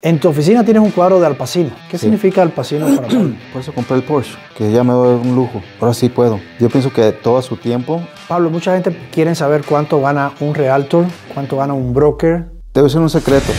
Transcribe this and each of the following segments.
En tu oficina tienes un cuadro de Alpacino. ¿Qué significa Alpacino para Por eso compré el Porsche, que ya me doy un lujo. Ahora sí puedo. Yo pienso que todo su tiempo. Pablo, mucha gente quiere saber cuánto gana un realtor, cuánto gana un broker. Debe ser un secreto.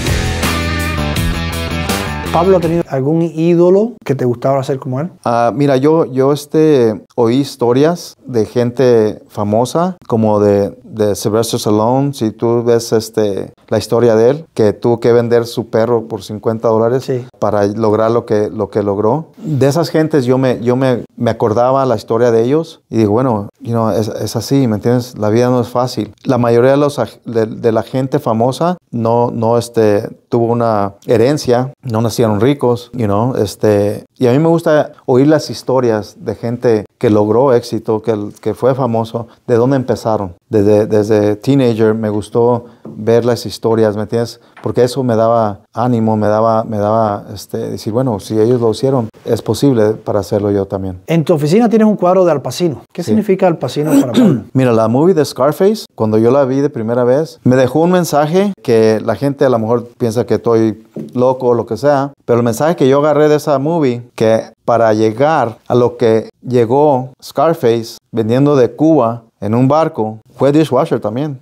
Pablo, ¿ha tenido algún ídolo que te gustaba hacer como él? Ah, mira, yo, yo este, oí historias de gente famosa, como de, de Sylvester Stallone. Si tú ves este, la historia de él, que tuvo que vender su perro por 50 dólares para lograr lo que, lo que logró. De esas gentes yo me, yo me, me acordaba la historia de ellos y digo, bueno, es, así, ¿me entiendes? La vida no es fácil. La mayoría de, los, de la gente famosa no, no este, tuvo una herencia, no nacieron ricos, you know, este, y a mí me gusta oír las historias de gente que logró éxito, que, que fue famoso, de dónde empezaron. Desde, desde teenager me gustó ver las historias, ¿me entiendes? Porque eso me daba ánimo, me daba, me daba este, decir, bueno, si ellos lo hicieron, es posible para hacerlo yo también. En tu oficina tienes un cuadro de Al Pacino. ¿Qué significa Al Pacino para ti? Mira, la movie de Scarface, cuando yo la vi de primera vez, me dejó un mensaje que la gente a lo mejor piensa que estoy loco o lo que sea, pero el mensaje que yo agarré de esa movie que para llegar a lo que llegó Scarface vendiendo de Cuba en un barco, fue dishwasher también.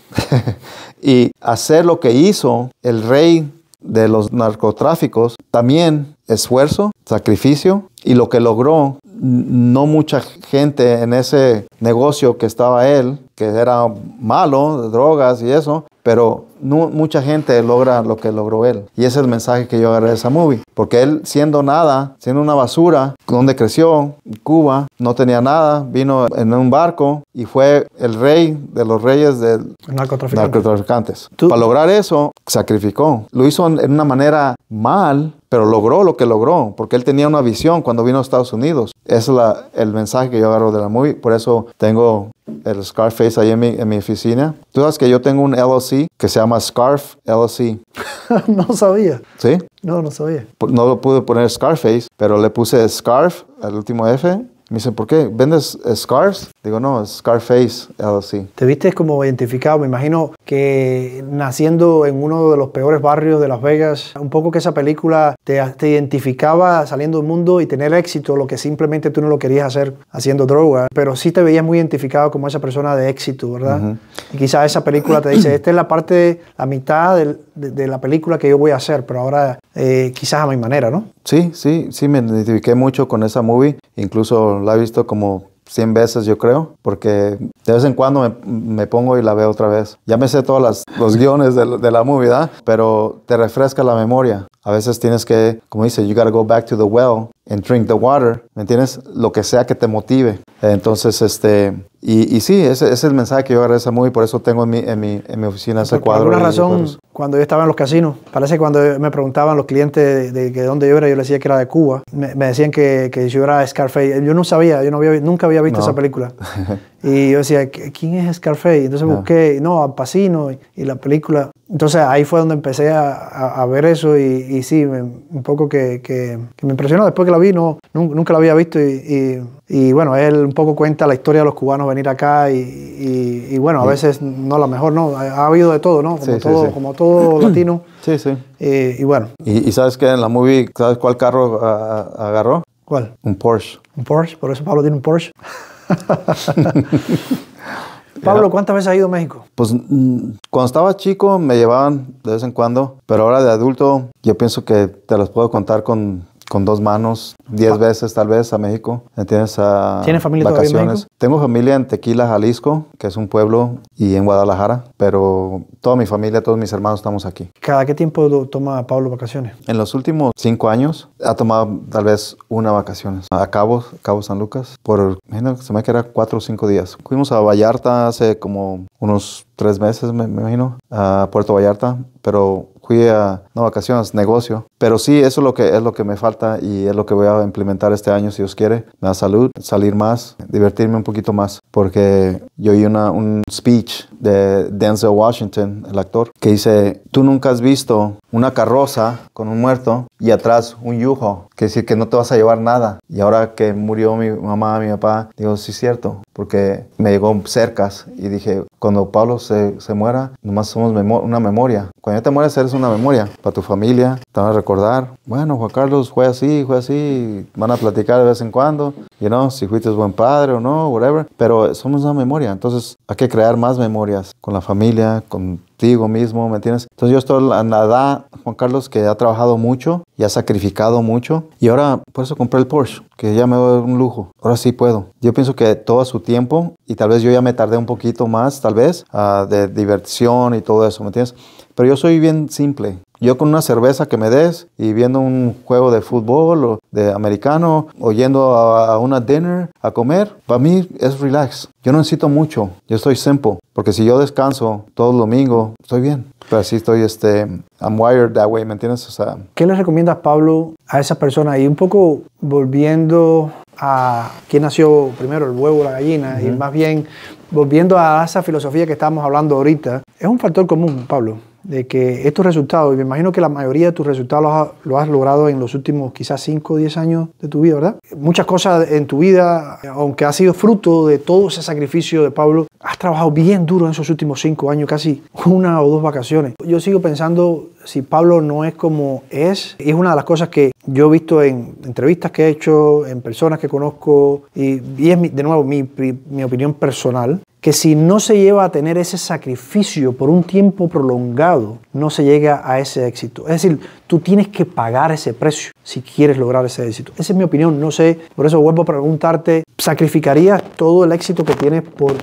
y hacer lo que hizo el rey de los narcotráficos, también esfuerzo, sacrificio y lo que logró no mucha gente en ese negocio que estaba él, que era malo, de drogas y eso, pero mucha gente logra lo que logró él. Y ese es el mensaje que yo agarré de esa movie. Porque él, siendo nada, siendo una basura, donde creció, Cuba, no tenía nada, vino en un barco y fue el rey de los reyes de narcotraficantes. Para lograr eso, sacrificó. Lo hizo en una manera mal, pero logró lo que logró, porque él tenía una visión cuando vino a Estados Unidos. es el mensaje que yo agarro de la movie, por eso tengo el Scarface ahí en mi, oficina. Tú sabes que yo tengo un LLC que se llama Scarf LLC. no sabía. ¿Sí? No, no sabía. No lo pude poner Scarface, pero le puse Scarf, al último F, me dice, ¿por qué? ¿Vendes Scars? Digo, no, Scarface LLC. Te viste como identificado, me imagino que naciendo en uno de los peores barrios de Las Vegas, un poco que esa película te, te identificaba saliendo del mundo y tener éxito, lo que simplemente tú no lo querías hacer haciendo droga, pero sí te veías muy identificado como esa persona de éxito, ¿verdad? Y quizás esa película te dice, esta es la parte, la mitad del, de, la película que yo voy a hacer, pero ahora eh, quizás a mi manera, ¿no? Sí, sí, sí, me identifiqué mucho con esa movie, incluso la he visto como 100 veces yo creo, porque de vez en cuando me, pongo y la veo otra vez. Ya me sé todos los guiones de, de la movie, ¿verdad? Pero te refresca la memoria. A veces tienes que, como dice, you gotta go back to the well en Drink the Water, ¿me entiendes? Lo que sea que te motive. Entonces, este, y, y sí, ese, es el mensaje que yo agradezco muy, por eso tengo en mi, en mi, en mi oficina ese cuadro. Por alguna razón, cuando yo estaba en los casinos, parece que cuando me preguntaban los clientes de, de dónde yo era, yo les decía que era de Cuba, me, decían que, que, yo era Scarface. Yo no sabía, yo no había, nunca había visto esa película. y yo decía, ¿quién es Scarface? Entonces busqué, no, Al Pacino, y la película, entonces ahí fue donde empecé a, ver eso y, sí, un poco que, me impresionó. Después que la vi, nunca la había visto y, bueno, él un poco cuenta la historia de los cubanos venir acá y, bueno, a veces no la mejor, ¿no? Ha, habido de todo, ¿no? Como todo, Como todo latino. Sí, sí. Eh, y bueno. ¿Y, sabes qué? en la movie, ¿sabes cuál carro ah, ah, agarró? ¿Cuál? Un Porsche. Un Porsche, por eso Pablo tiene un Porsche. Pablo, ¿cuántas veces has ido a México? Pues mm, cuando estaba chico me llevaban de vez en cuando, pero ahora de adulto yo pienso que te las puedo contar con con dos manos, diez ah. veces tal vez a México. ¿Entiendes? A ¿Tienes familia vacaciones. Todavía en Tengo familia en Tequila, Jalisco, que es un pueblo, y en Guadalajara, pero toda mi familia, todos mis hermanos estamos aquí. ¿Cada qué tiempo toma Pablo vacaciones? En los últimos cinco años ha tomado tal vez una vacaciones. A Cabo, Cabo San Lucas, por, imagino, se me queda cuatro o cinco días. Fuimos a Vallarta hace como unos tres meses, me imagino, a Puerto Vallarta, pero fui a no vacaciones, negocio. Pero sí, eso es lo que es lo que me falta y es lo que voy a implementar este año, si Dios quiere. La salud, salir más, divertirme un poquito más. Porque yo oí una, un speech de Denzel Washington, el actor, que dice, tú nunca has visto una carroza con un muerto y atrás un yujo. que decir que no te vas a llevar nada. Y ahora que murió mi mamá, mi papá, digo, sí es cierto, porque me llegó cercas y dije, cuando Pablo se, se muera, nomás somos una memoria. Cuando ya te mueres, eres una memoria a tu familia, te van a recordar, bueno, Juan Carlos fue así, fue así, van a platicar de vez en cuando, y no, si fuiste buen padre o no, whatever, pero somos una memoria, entonces hay que crear más memorias con la familia, contigo mismo, ¿me entiendes? Entonces yo estoy en la edad, Juan Carlos, que ha trabajado mucho y ha sacrificado mucho, y ahora por eso compré el Porsche, que ya me da un lujo, ahora sí puedo. Yo pienso que todo su tiempo, y tal vez yo ya me tardé un poquito más, tal vez, ah, de diversión y todo eso, ¿me entiendes? Pero yo soy bien simple. Yo con una cerveza que me des y viendo un juego de fútbol o de americano o yendo a, una dinner a comer, para mí es relax. Yo no necesito mucho, yo estoy simple, porque si yo descanso todo el domingo, estoy bien. Pero si estoy, este, I'm wired that way, ¿me entiendes? O sea, ¿Qué le recomiendas, Pablo, a esa persona? Y un poco volviendo a quién nació primero, el huevo o la gallina, y más bien volviendo a esa filosofía que estábamos hablando ahorita, es un factor común, Pablo, de que estos resultados, y me imagino que la mayoría de tus resultados los, has logrado en los últimos quizás 5 o 10 años de tu vida, ¿verdad? Muchas cosas en tu vida, aunque ha sido fruto de todo ese sacrificio de Pablo, Has trabajado bien duro en esos últimos cinco años, casi una o dos vacaciones. Yo sigo pensando si Pablo no es como es. Y es una de las cosas que yo he visto en entrevistas que he hecho, en personas que conozco, y, es de nuevo mi, mi opinión personal, que si no se lleva a tener ese sacrificio por un tiempo prolongado, no se llega a ese éxito. Es decir, tú tienes que pagar ese precio si quieres lograr ese éxito. Esa es mi opinión, no sé. Por eso vuelvo a preguntarte, ¿sacrificarías todo el éxito que tienes por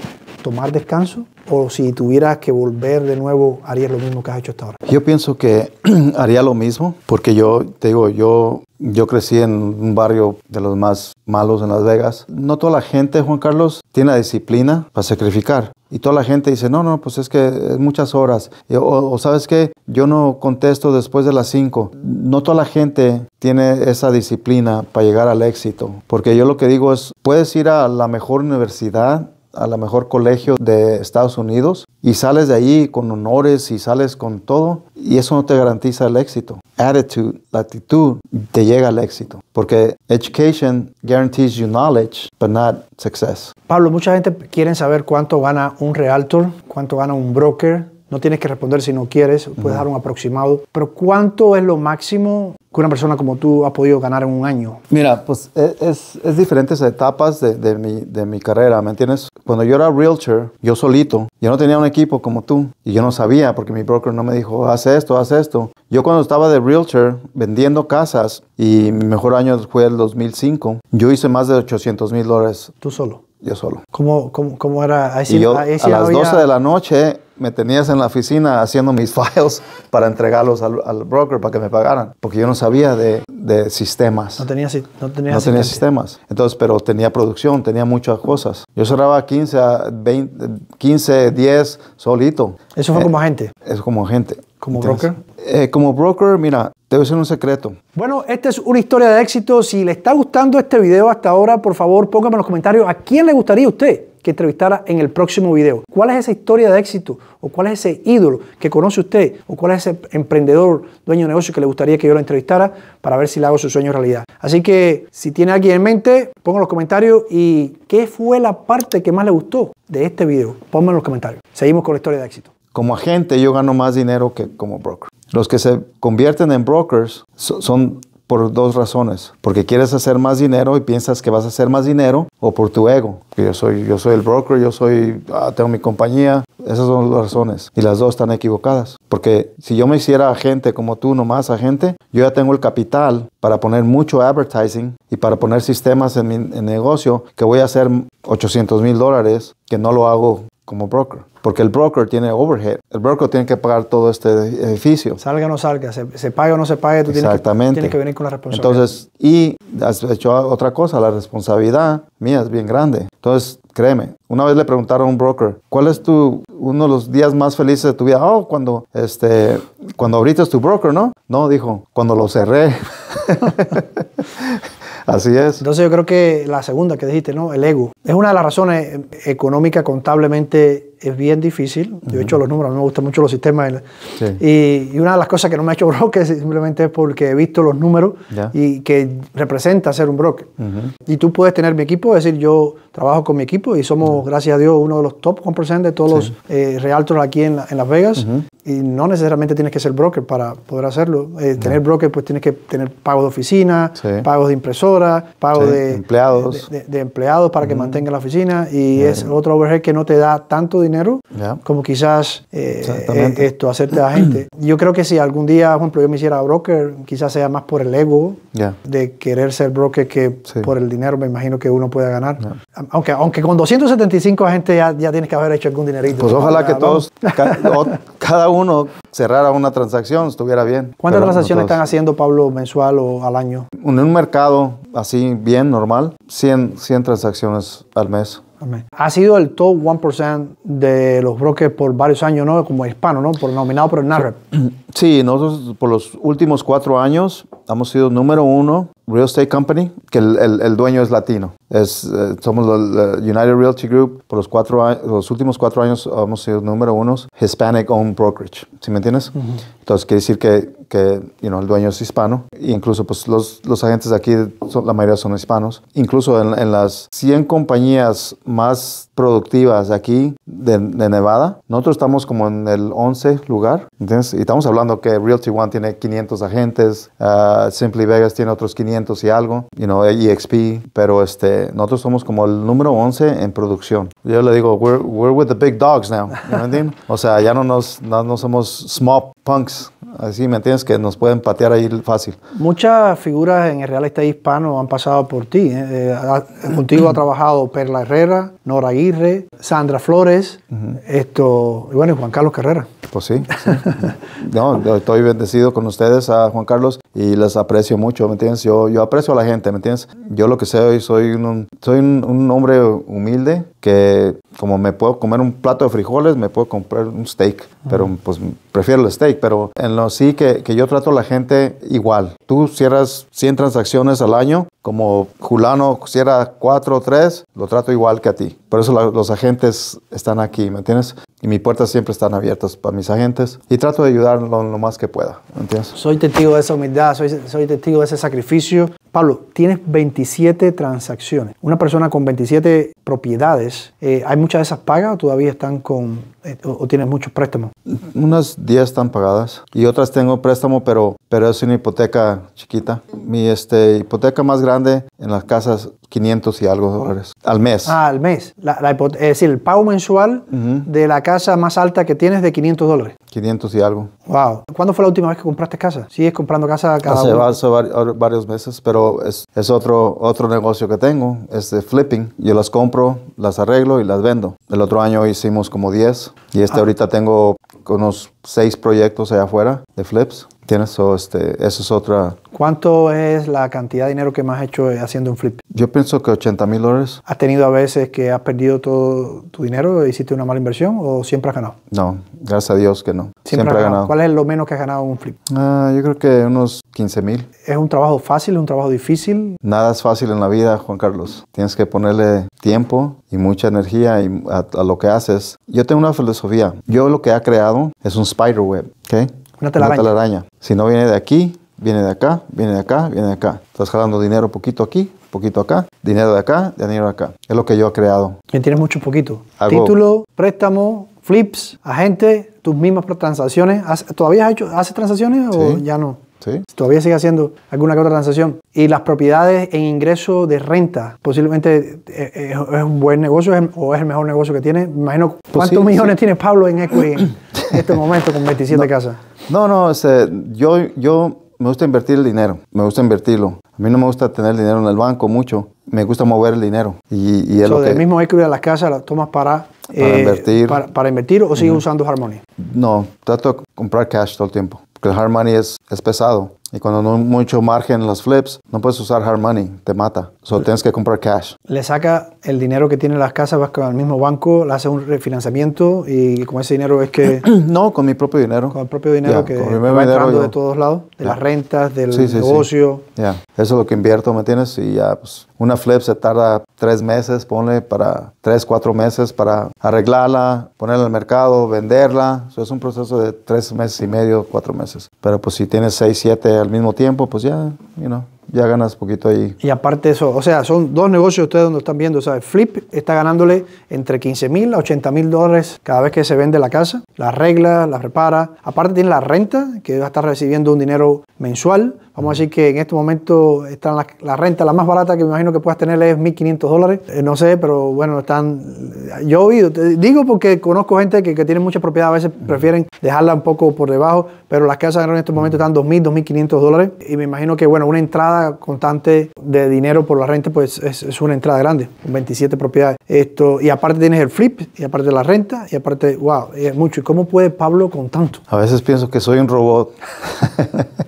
tomar descanso o si tuvieras que volver de nuevo, harías lo mismo que has hecho hasta ahora? Yo pienso que haría lo mismo, porque yo, te digo, yo, yo crecí en un barrio de los más malos en Las Vegas. No toda la gente, Juan Carlos, tiene la disciplina para sacrificar. Y toda la gente dice, no, no, pues es que es muchas horas. O, o sabes qué, yo no contesto después de las 5. No toda la gente tiene esa disciplina para llegar al éxito. Porque yo lo que digo es, puedes ir a la mejor universidad a la mejor colegio de Estados Unidos y sales de ahí con honores y sales con todo y eso no te garantiza el éxito. Attitude, la actitud te llega al éxito porque education guarantees you knowledge but not success. Pablo, mucha gente quiere saber cuánto gana un realtor, cuánto gana un broker, no tienes que responder si no quieres, puedes dar un aproximado. Pero ¿cuánto es lo máximo que una persona como tú ha podido ganar en un año? Mira, pues e, es, diferentes etapas de, de, mi, de, mi, carrera, ¿me entiendes? Cuando yo era realtor, yo solito, yo no tenía un equipo como tú y yo no sabía porque mi broker no me dijo, haz esto, haz esto. Yo cuando estaba de realtor vendiendo casas y mi mejor año fue el 2005, yo hice más de 800 mil dólares. ¿Tú solo? yo solo. ¿Cómo, cómo, cómo era? a las 12 de la noche me tenías en la oficina haciendo mis files para entregarlos al, broker para que me pagaran, porque yo no sabía de, de sistemas. No tenía, no tenía, no tenía sistemas. Entonces, pero tenía producción, tenía muchas cosas. Yo cerraba 15, 20, 15 10 solito. Eso fue eh, como agente. Eso como agente. ¿Como broker? Eh, como broker, mira, debe ser un secreto. Bueno, esta es una historia de éxito. Si le está gustando este video hasta ahora, por favor, póngame en los comentarios a quién le gustaría a usted que entrevistara en el próximo video. ¿Cuál es esa historia de éxito? ¿O cuál es ese ídolo que conoce usted? ¿O cuál es ese emprendedor, dueño de negocio que le gustaría que yo lo entrevistara para ver si le hago su sueño realidad? Así que si tiene alguien en mente, ponga en los comentarios y qué fue la parte que más le gustó de este video. Ponme en los comentarios. Seguimos con la historia de éxito. Como agente yo gano más dinero que como broker. Los que se convierten en brokers son por dos razones, porque quieres hacer más dinero y piensas que vas a hacer más dinero o por tu ego, yo soy yo soy el broker, yo soy ah, tengo mi compañía, esas son las razones y las dos están equivocadas, porque si yo me hiciera agente como tú nomás agente, yo ya tengo el capital para poner mucho advertising y para poner sistemas en mi negocio que voy a hacer 800 mil dólares que no lo hago como broker, porque el broker tiene overhead, el broker tiene que pagar todo este edificio. Salga o no salga, se, se pague o no se pague, tú Tienes, que, que venir con la responsabilidad. Entonces, y has hecho otra cosa, la responsabilidad mía es bien grande. Entonces, créeme, una vez le preguntaron a un broker, ¿cuál es tu, uno de los días más felices de tu vida? Oh, cuando, este, cuando ahorita tu broker, ¿no? No, dijo, cuando lo cerré. Así es. Entonces yo creo que la segunda que dijiste, ¿no? El ego. Es una de las razones económicas contablemente es bien difícil. Yo he hecho los números, a me gustan mucho los sistemas. Y, una de las cosas que no me ha hecho broker simplemente es porque he visto los números y que representa ser un broker. Y tú puedes tener mi equipo, es decir, yo trabajo con mi equipo y somos, gracias a Dios, uno de los top 1% de todos los eh, realtors aquí en, Las Vegas. Y no necesariamente tienes que ser broker para poder hacerlo. Eh, tener broker, pues tienes que tener pagos de oficina, pagos de impresora, pagos de empleados, de, empleados para que mantenga la oficina. Y es otro overhead que no te da tanto dinero como quizás eh, eh, esto, hacerte agente. yo creo que si algún día, por ejemplo, yo me hiciera broker, quizás sea más por el ego de querer ser broker que por el dinero, me imagino que uno pueda ganar aunque, con 275 gente ya, tienes que haber hecho algún dinerito. Pues ojalá que todos, cada uno cerrara una transacción, estuviera bien. ¿Cuántas transacciones están haciendo, Pablo, mensual o al año? En un mercado así bien normal, 100, 100 transacciones al mes. Ha sido el top 1% de los brokers por varios años, ¿no? Como hispano, ¿no? Por, nominado por el NARREP. Sí, nosotros por los últimos cuatro años hemos sido número uno real estate company, que el, el, dueño es latino. Es, eh, somos el United Realty Group. Por los, cuatro, los últimos cuatro años hemos sido número uno Hispanic Owned Brokerage. ¿Sí me entiendes? Entonces, quiere decir que, que el dueño es hispano. E incluso pues, los, los agentes aquí, la mayoría son hispanos. Incluso en, las 100 compañías más productivas aquí de, Nevada, nosotros estamos como en el 11 lugar. Y estamos hablando que Realty One tiene 500 agentes, ah, Simply Vegas tiene otros 500 y algo, ¿no? EXP. Pero este, nosotros somos como el número 11 en producción. Yo le digo, we're, with the big dogs now. entiendes? o sea, ya no, nos, no, no somos small punks así me entiendes, que nos pueden patear ahí fácil. Muchas figuras en el Real Estate Hispano han pasado por ti. Eh, eh, contigo ha trabajado Perla Herrera, Nora Aguirre, Sandra Flores, esto, y bueno, Juan Carlos Carrera. Pues sí. no, estoy bendecido con ustedes, a Juan Carlos, y les aprecio mucho, ¿me entiendes? Yo, yo aprecio a la gente, ¿me entiendes? Yo lo que sé hoy soy un, soy un hombre humilde, que como me puedo comer un plato de frijoles, me puedo comprar un steak, pero pues prefiero el steak, pero en lo sí que, que, yo trato a la gente igual. Tú cierras 100 transacciones al año, como Julano cierra 4 o 3, lo trato igual que a ti. Por eso los agentes están aquí, ¿me entiendes? y mis puertas siempre están abiertas para mis agentes y trato de ayudarlo lo más que pueda, ¿entiendes? Soy testigo de esa humildad, soy, soy testigo de ese sacrificio. Pablo, tienes 27 transacciones. Una persona con 27 propiedades, eh, ¿hay muchas de esas pagas o todavía están con, eh, o, tienes muchos préstamos? Unas 10 están pagadas y otras tengo préstamo, pero, pero es una hipoteca chiquita. Mi este, hipoteca más grande en las casas 500 y algo dólares al mes. Ah, al mes. La, es decir, el pago mensual de la casa casa más alta que tienes de 500 dólares. 500 y algo. Wow. ¿Cuándo fue la última vez que compraste casa? ¿Sigues comprando casa cada hace, Hace varios meses, pero es, es, otro, otro negocio que tengo, es de flipping. Yo las compro, las arreglo y las vendo. El otro año hicimos como 10 y este ah. ahorita tengo unos 6 proyectos allá afuera de flips. Tienes eso, este, eso es otra. ¿Cuánto es la cantidad de dinero que me has hecho eh, haciendo un flip? Yo pienso que 80 mil dólares. ¿Has tenido a veces que has perdido todo tu dinero, e hiciste una mala inversión o siempre has ganado? No, gracias a Dios que no. Siempre, ganado. ¿Cuál es lo menos que has ganado en un flip? Ah, yo creo que unos 15 mil. ¿Es un trabajo fácil, un trabajo difícil? Nada es fácil en la vida, Juan Carlos. Tienes que ponerle tiempo y mucha energía y a, a, lo que haces. Yo tengo una filosofía. Yo lo que he creado es un spider web, ¿ok? Una telaraña. Si no viene de aquí, viene de acá, viene de acá, viene de acá. Estás jalando dinero poquito aquí, poquito acá, dinero de acá, dinero de acá. Es lo que yo he creado. Y tiene mucho poquito. Título, préstamo, flips, agente, tus mismas transacciones. ¿Todavía has hecho, haces transacciones o ya no? Sí. Todavía sigue haciendo alguna que otra transacción. Y las propiedades en ingreso de renta, posiblemente eh, eh, es, un buen negocio o es el mejor negocio que tiene. Me imagino, pues ¿cuántos millones tiene Pablo en equity en este momento con 27 casas? No, no, yo, yo me gusta invertir el dinero, me gusta invertirlo. A mí no me gusta tener dinero en el banco mucho, me gusta mover el dinero. Y, y es so, que, mismo a de la casa la tomas para, eh, invertir. Para, invertir o sigues usando Harmony? No, trato de comprar cash todo el tiempo, porque el harmony es, es pesado y cuando no hay mucho margen en las flips, no puedes usar hard money, te mata. Solo tienes que comprar cash. Le saca el dinero que tiene las casas, vas con el mismo banco, le hace un refinanciamiento y con ese dinero es que... no, con mi propio dinero. Con el propio dinero que va entrando de todos lados, de las rentas, del negocio. Sí. Eso es lo que invierto, ¿me entiendes? Y ya, pues, una flip se tarda tres meses, ponle para tres, cuatro meses para arreglarla, ponerla al mercado, venderla. Eso es un proceso de tres meses y medio, cuatro meses. Pero pues si tienes seis, siete al mismo tiempo, pues ya, ya ganas poquito ahí. Y aparte eso, o sea, son dos negocios ustedes donde están viendo, o Flip está ganándole entre 15 mil a 80 mil dólares cada vez que se vende la casa, la arregla, la repara, aparte tiene la renta, que va a estar recibiendo un dinero mensual, Vamos a decir que en este momento están la, renta, la más barata que me imagino que puedas tener es 1.500 dólares. Eh, no sé, pero bueno, están... Eh, yo oído, digo porque conozco gente que, tiene muchas propiedades a veces prefieren dejarla un poco por debajo, pero las casas en este momento están 2.000, 2.500 dólares. Y me imagino que, bueno, una entrada constante de dinero por la renta, pues es, una entrada grande, con 27 propiedades. Esto, y aparte tienes el flip, y aparte la renta, y aparte, wow, es mucho. ¿Y cómo puede Pablo con tanto? A veces pienso que soy un robot.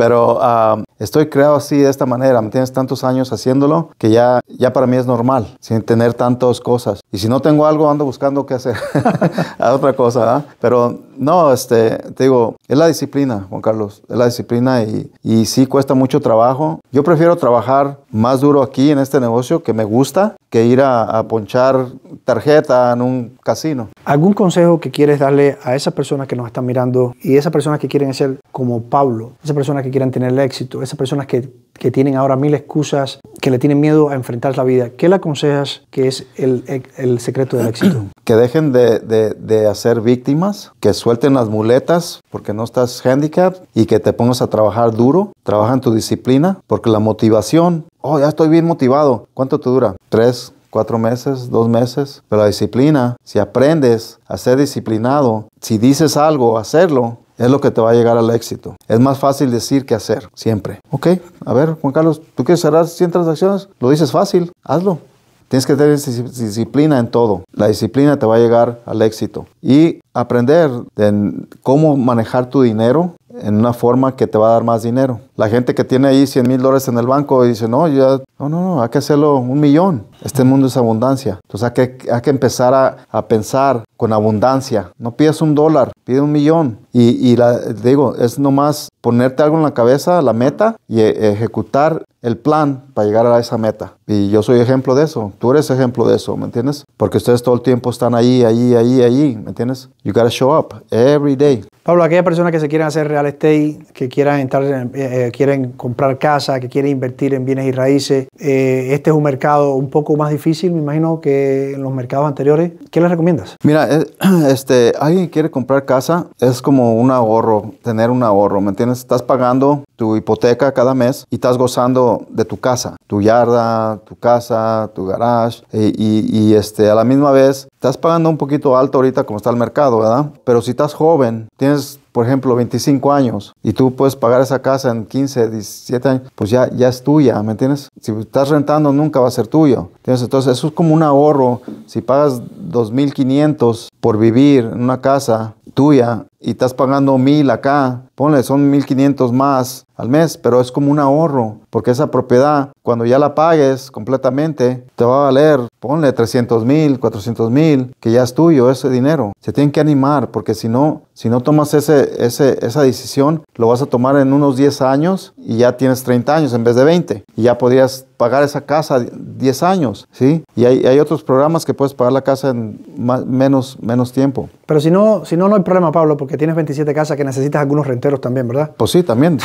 Pero ah, estoy creado así de esta manera, me tienes tantos años haciéndolo que ya, ya para mí es normal, sin tener tantas cosas. Y si no tengo algo, ando buscando qué hacer, a otra cosa, Pero no, este, te digo, es la disciplina, Juan Carlos, es la disciplina y, sí cuesta mucho trabajo. Yo prefiero trabajar más duro aquí en este negocio que me gusta que ir a, ponchar tarjeta en un casino. ¿Algún consejo que quieres darle a esas personas que nos están mirando y esas personas que quieren ser como Pablo, esas personas que quieren tener éxito, esas personas que, tienen ahora mil excusas, que le tienen miedo a enfrentar la vida? ¿Qué le aconsejas que es el secreto del éxito? que dejen de, de, hacer víctimas, que suelten las muletas porque no estás handicap y que te pongas a trabajar duro, trabaja en tu disciplina, porque la motivación, oh, ya estoy bien motivado, ¿cuánto te dura? Tres, cuatro meses, dos meses, pero la disciplina, si aprendes a ser disciplinado, si dices algo, hacerlo, es lo que te va a llegar al éxito. Es más fácil decir que hacer, siempre. Ok, a ver, Juan Carlos, ¿tú quieres cerrar 100 transacciones? Lo dices fácil, hazlo. Tienes que tener disciplina en todo. La disciplina te va a llegar al éxito. Y aprender en cómo manejar tu dinero en una forma que te va a dar más dinero. La gente que tiene ahí 100 mil dólares en el banco dice, no, ya, no, no, no, hay que hacerlo un millón. Este mundo es abundancia. Entonces hay que, hay que empezar a, a, pensar con abundancia. No pides un dólar, pide un millón. Y, y la, digo, es nomás ponerte algo en la cabeza, la meta, y e, ejecutar el plan para llegar a esa meta. Y yo soy ejemplo de eso. Tú eres ejemplo de eso, ¿me entiendes? Porque ustedes todo el tiempo están ahí, ahí, ahí, ahí, ¿me entiendes? You gotta show up every day. Pablo, aquellas personas que se quieren hacer real estate, que quieran entrar, eh, eh, quieren comprar casa, que quieren invertir en bienes y raíces, eh, este es un mercado un poco más difícil, me imagino, que en los mercados anteriores. ¿Qué les recomiendas? Mira, este, alguien quiere comprar casa, es como un ahorro, tener un ahorro, ¿me entiendes? Estás pagando tu hipoteca cada mes y estás gozando de tu casa, tu yarda, tu casa, tu garage, y, y este, a la misma vez estás pagando un poquito alto ahorita como está el mercado, ¿verdad? Pero si estás joven, tienes por ejemplo, 25 años y tú puedes pagar esa casa en 15, 17 años, pues ya, ya es tuya, ¿me entiendes? Si estás rentando nunca va a ser tuyo. Entonces eso es como un ahorro. Si pagas 2.500 por vivir en una casa tuya, y estás pagando mil acá, ponle, son 1500 más al mes, pero es como un ahorro, porque esa propiedad, cuando ya la pagues completamente, te va a valer, ponle 300 mil, cuatrocientos mil, que ya es tuyo ese dinero. Se tienen que animar, porque si no, si no tomas ese, ese, esa decisión, lo vas a tomar en unos 10 años y ya tienes 30 años en vez de 20, y ya podrías pagar esa casa 10 años, ¿sí? Y hay, hay otros programas que puedes pagar la casa en más, menos, menos tiempo. Pero si no, si no, no hay problema, Pablo, porque que tienes 27 casas que necesitas algunos renteros también, ¿verdad? Pues sí, también,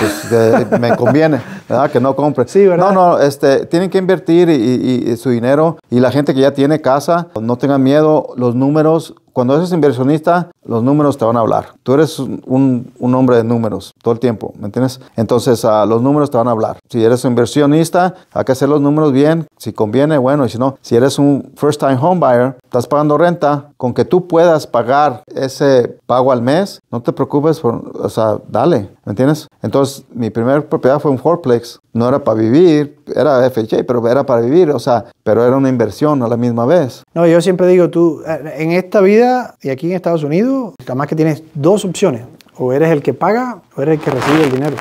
me conviene, ¿verdad? Que no compre. Sí, ¿verdad? No, no, este, tienen que invertir y, su dinero y la gente que ya tiene casa, no tengan miedo, los números cuando eres inversionista, los números te van a hablar. Tú eres un, un hombre de números todo el tiempo, ¿me entiendes? Entonces, ah, los números te van a hablar. Si eres un inversionista, hay que hacer los números bien. Si conviene, bueno, y si no, si eres un first time home buyer, estás pagando renta, con que tú puedas pagar ese pago al mes, no te preocupes, por, o sea, dale, ¿me entiendes? Entonces, mi primera propiedad fue un fourplex. No era para vivir, era FHA, pero era para vivir, o sea, pero era una inversión a la misma vez. No, yo siempre digo, tú, en esta vida y aquí en Estados Unidos, más que tienes dos opciones. O eres el que paga o eres el que recibe el dinero.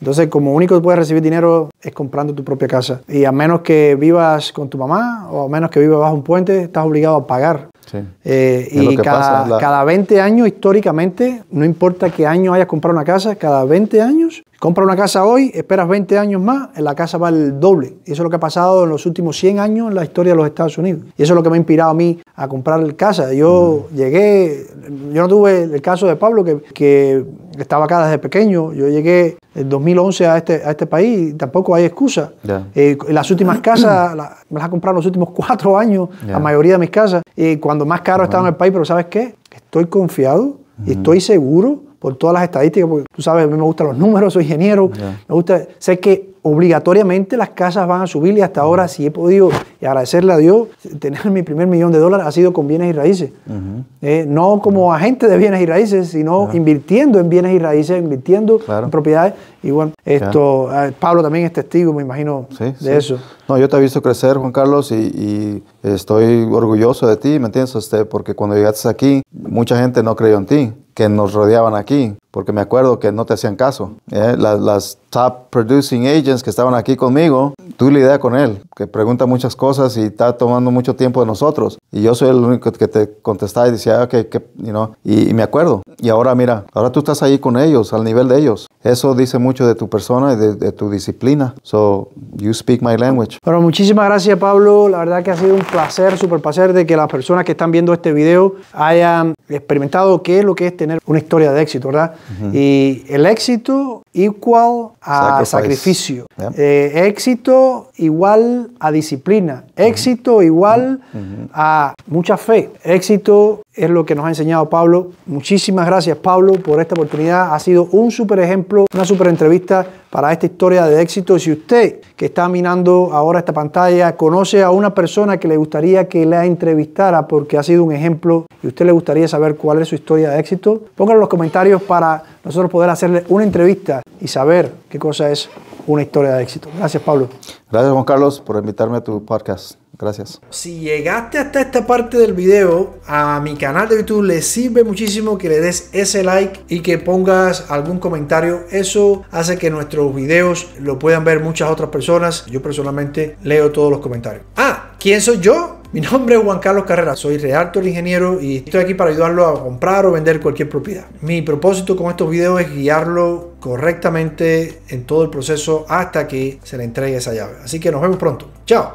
Entonces, como único que puedes recibir dinero es comprando tu propia casa. Y a menos que vivas con tu mamá o a menos que vivas bajo un puente, estás obligado a pagar. Eh, y cada, cada 20 años, históricamente, no importa qué año hayas comprado una casa, cada 20 años Compra una casa hoy, esperas 20 años más, la casa va el doble. Y eso es lo que ha pasado en los últimos 100 años en la historia de los Estados Unidos. Y eso es lo que me ha inspirado a mí a comprar casa. Yo llegué, yo no tuve el caso de Pablo, que, estaba acá desde pequeño. Yo llegué en 2011 a este, a este país y tampoco hay excusa. Eh, las últimas casas me las he comprado en los últimos cuatro años, la mayoría de mis casas, Y cuando más caro estaba en el país, pero ¿sabes qué? Estoy confiado y estoy seguro por todas las estadísticas, porque tú sabes, a mí me gustan los números, soy ingeniero, me gusta, sé que obligatoriamente las casas van a subir y hasta ahora si he podido, agradecerle a Dios, tener mi primer millón de dólares ha sido con bienes y raíces. Eh, no como agente de bienes y raíces, sino invirtiendo en bienes y raíces, invirtiendo en propiedades. Y bueno, esto, ah, Pablo también es testigo, me imagino, de eso. No, yo te he visto crecer, Juan Carlos, y, estoy orgulloso de ti, ¿me entiendes? usted porque cuando llegaste aquí, mucha gente no creyó en ti que nos rodeaban aquí porque me acuerdo que no te hacían caso. ¿eh? Las, top producing agents que estaban aquí conmigo, tú la idea con él, que pregunta muchas cosas y está tomando mucho tiempo de nosotros. Y yo soy el único que te contestaba y decía, ah, que, you y, me acuerdo. Y ahora mira, ahora tú estás ahí con ellos, al nivel de ellos. Eso dice mucho de tu persona y de, tu disciplina. So, you speak my language. Bueno, muchísimas gracias, Pablo. La verdad que ha sido un placer, súper placer de que las personas que están viendo este video hayan experimentado qué es lo que es tener una historia de éxito, ¿verdad? Y el éxito igual a sacrificio. Eh, éxito igual a disciplina. Éxito igual a mucha fe. Éxito es lo que nos ha enseñado Pablo. Muchísimas gracias, Pablo, por esta oportunidad. Ha sido un super ejemplo, una super entrevista para esta historia de éxito. Si usted que está mirando ahora esta pantalla conoce a una persona que le gustaría que la entrevistara porque ha sido un ejemplo y usted le gustaría saber cuál es su historia de éxito, póngalo en los comentarios para nosotros poder hacerle una entrevista y saber qué cosa es una historia de éxito. Gracias, Pablo. Gracias Juan Carlos por invitarme a tu podcast. Gracias. Si llegaste hasta esta parte del video, a mi canal de YouTube le sirve muchísimo que le des ese like y que pongas algún comentario. Eso hace que nuestros videos lo puedan ver muchas otras personas. Yo personalmente leo todos los comentarios. Ah, ¿quién soy yo? Mi nombre es Juan Carlos Carrera, soy realtor ingeniero y estoy aquí para ayudarlo a comprar o vender cualquier propiedad. Mi propósito con estos videos es guiarlo correctamente en todo el proceso hasta que se le entregue esa llave. Así que nos vemos pronto. Chao.